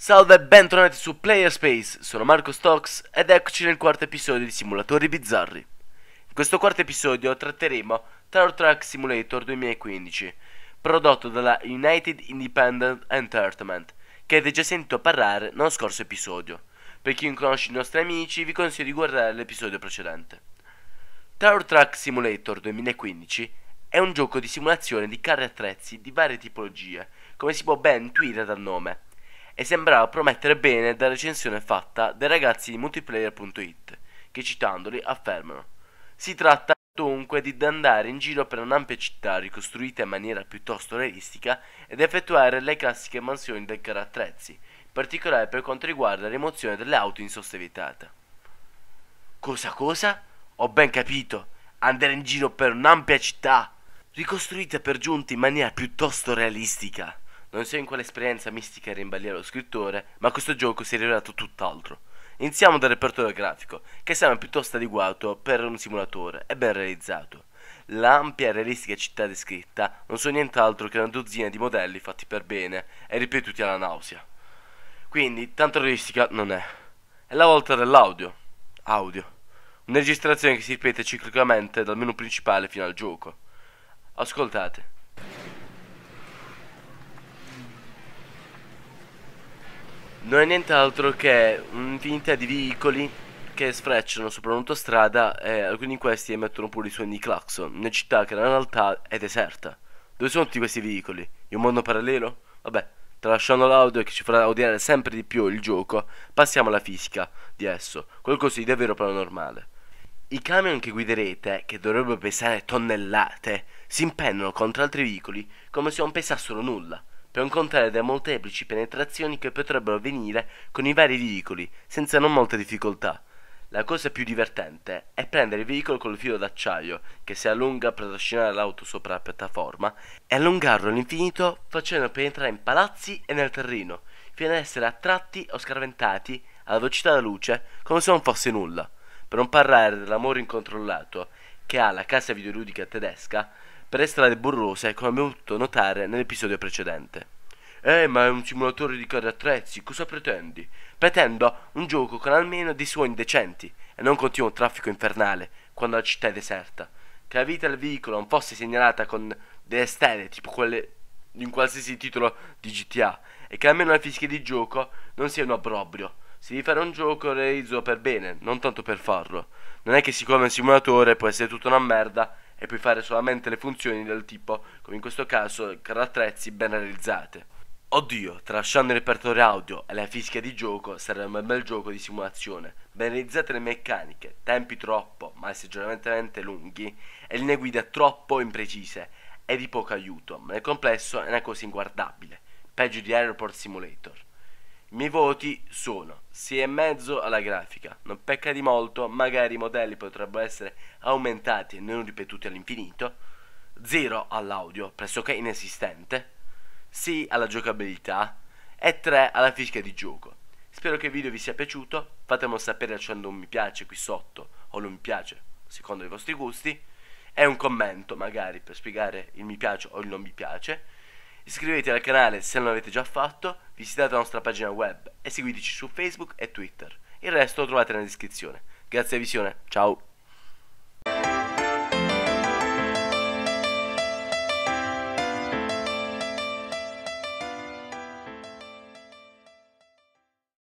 Salve e bentornati su Player Space, sono Marco Stocks ed eccoci nel quarto episodio di Simulatori Bizzarri. In questo quarto episodio tratteremo Tower Track Simulator 2015, prodotto dalla United Independent Entertainment, che avete già sentito parlare nello scorso episodio. Per chi non conosce i nostri amici vi consiglio di guardare l'episodio precedente. Tower Track Simulator 2015 è un gioco di simulazione di carri e attrezzi di varie tipologie, come si può ben intuire dal nome e sembrava promettere bene da recensione fatta dai ragazzi di multiplayer.it, che citandoli affermano Si tratta dunque di andare in giro per un'ampia città ricostruita in maniera piuttosto realistica ed effettuare le classiche mansioni del carattrezzi, in particolare per quanto riguarda la rimozione delle auto in sostavitata. Cosa cosa? Ho ben capito, andare in giro per un'ampia città, ricostruita per giunti in maniera piuttosto realistica. Non so in quale esperienza mistica era lo scrittore, ma questo gioco si è rivelato tutt'altro. Iniziamo dal repertorio grafico, che sembra piuttosto adeguato per un simulatore e ben realizzato. L'ampia e realistica città descritta non sono nient'altro che una dozzina di modelli fatti per bene e ripetuti alla nausea. Quindi, tanto realistica non è. È la volta dell'audio. Audio. Una registrazione che si ripete ciclicamente dal menu principale fino al gioco. Ascoltate. non è nient'altro che un'infinità di veicoli che sfrecciano sopra un'autostrada e alcuni di questi emettono pure i suoni di clacson, una città che in realtà è deserta. Dove sono tutti questi veicoli? In un mondo parallelo? Vabbè, tralasciando l'audio che ci farà odiare sempre di più il gioco, passiamo alla fisica di esso, qualcosa di davvero paranormale. I camion che guiderete, che dovrebbero pesare tonnellate, si impennano contro altri veicoli come se non pesassero nulla per un contrarre le molteplici penetrazioni che potrebbero avvenire con i vari veicoli, senza non molte difficoltà. La cosa più divertente è prendere il veicolo col filo d'acciaio che si allunga per trascinare l'auto sopra la piattaforma e allungarlo all'infinito facendo penetrare in palazzi e nel terreno, fino ad essere attratti o scaraventati alla velocità della luce come se non fosse nulla. Per non parlare dell'amore incontrollato che ha la casa videoludica tedesca per le strade burrose come abbiamo potuto notare nell'episodio precedente. Eh, ma è un simulatore di carri attrezzi, cosa pretendi? Pretendo un gioco con almeno dei suoni decenti e non continuo traffico infernale quando la città è deserta. Che la vita del veicolo non fosse segnalata con delle stelle, tipo quelle di un qualsiasi titolo di GTA, e che almeno la fischia di gioco non sia un obbrobrio. Si deve fare un gioco realizzo per bene, non tanto per farlo. Non è che siccome è un simulatore può essere tutta una merda e puoi fare solamente le funzioni del tipo, come in questo caso, caratterizzi ben realizzate. Oddio, tralasciando il repertorio audio e la fisica di gioco, sarebbe un bel gioco di simulazione. Ben realizzate le meccaniche, tempi troppo, ma esageratamente lunghi, e linee guida troppo imprecise e di poco aiuto, ma nel complesso è una cosa inguardabile, peggio di Airport Simulator miei voti sono e mezzo alla grafica, non pecca di molto, magari i modelli potrebbero essere aumentati e non ripetuti all'infinito, 0 all'audio, pressoché inesistente, 6 alla giocabilità e 3 alla fisica di gioco. Spero che il video vi sia piaciuto, fatemelo sapere lasciando un mi piace qui sotto o non mi piace, secondo i vostri gusti, e un commento magari per spiegare il mi piace o il non mi piace Iscrivetevi al canale se non l'avete già fatto, visitate la nostra pagina web e seguiteci su Facebook e Twitter. Il resto lo trovate nella descrizione. Grazie a visione, ciao!